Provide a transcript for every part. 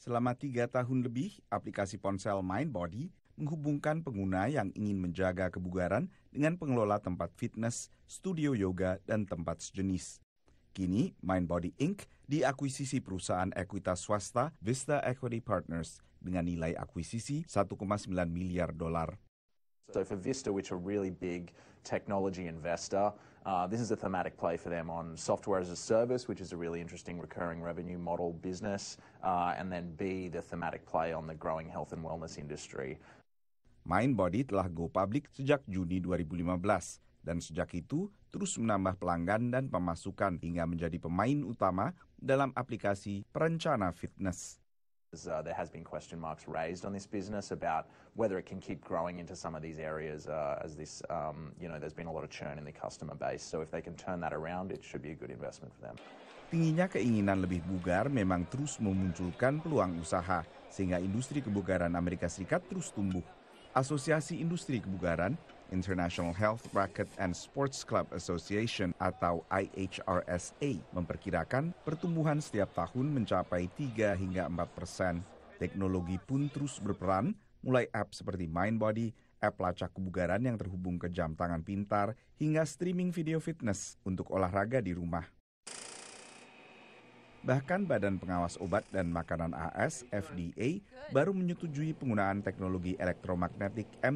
Selama tiga tahun lebih, aplikasi ponsel MindBody menghubungkan pengguna yang ingin menjaga kebugaran dengan pengelola tempat fitness, studio yoga, dan tempat sejenis. Kini, MindBody Inc. diakuisisi perusahaan ekuitas swasta Vista Equity Partners dengan nilai akuisisi 1,9 miliar dolar. So for Vista, which are really big technology investor, uh, this is a thematic play for them on software as a service, which is a really interesting recurring revenue model business, uh, and then B, the thematic play on the growing health and wellness industry. Mindbody telah go public sejak Juni 2015 dan sejak itu terus menambah pelanggan dan pemasukan hingga menjadi pemain utama dalam aplikasi perencana fitness. Uh, there has been question marks raised on this business about whether it can keep growing into some of these areas, uh, as this, um, you know, there's been a lot of churn in the customer base. So if they can turn that around, it should be a good investment for them. Tingginya keinginan lebih bugar memang terus memunculkan peluang usaha, sehingga industri kebugaran Amerika Serikat terus tumbuh. Asosiasi Industri Kebugaran International Health Racket and Sports Club Association atau IHRSA memperkirakan pertumbuhan setiap tahun mencapai 3 hingga 4 persen. Teknologi pun terus berperan, mulai app seperti MindBody, app lacak kebugaran yang terhubung ke jam tangan pintar, hingga streaming video fitness untuk olahraga di rumah. Bahkan Badan Pengawas Obat dan Makanan AS FDA baru menyetujui penggunaan teknologi elektromagnetik m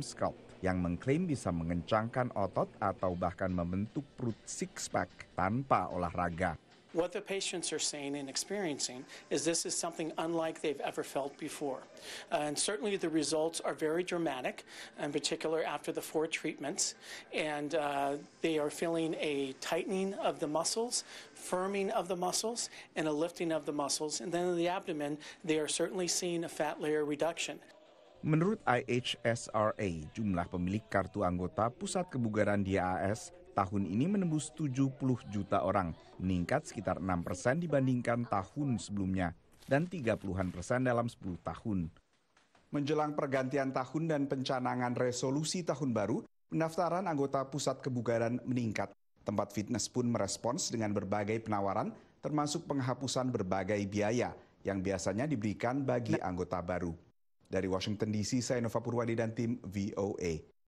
yang mengklaim bisa mengencangkan otot atau bahkan membentuk perut six pack tanpa olahraga. What the patients are saying and experiencing is this is something unlike they've ever felt before. Uh, and certainly the results are very dramatic, in particular after the four treatments. And uh, they are feeling a tightening of the muscles, firming of the muscles, and a lifting of the muscles. And then in the abdomen, they are certainly seeing a fat layer reduction. Menurut IHSRA, jumlah pemilik kartu anggota Pusat Kebugaran Dias. tahun ini menembus 70 juta orang, meningkat sekitar 6 persen dibandingkan tahun sebelumnya, dan 30-an persen dalam 10 tahun. Menjelang pergantian tahun dan pencanangan resolusi tahun baru, pendaftaran anggota pusat kebugaran meningkat. Tempat fitness pun merespons dengan berbagai penawaran, termasuk penghapusan berbagai biaya yang biasanya diberikan bagi anggota baru. Dari Washington DC, saya Nova Purwadi dan tim VOA.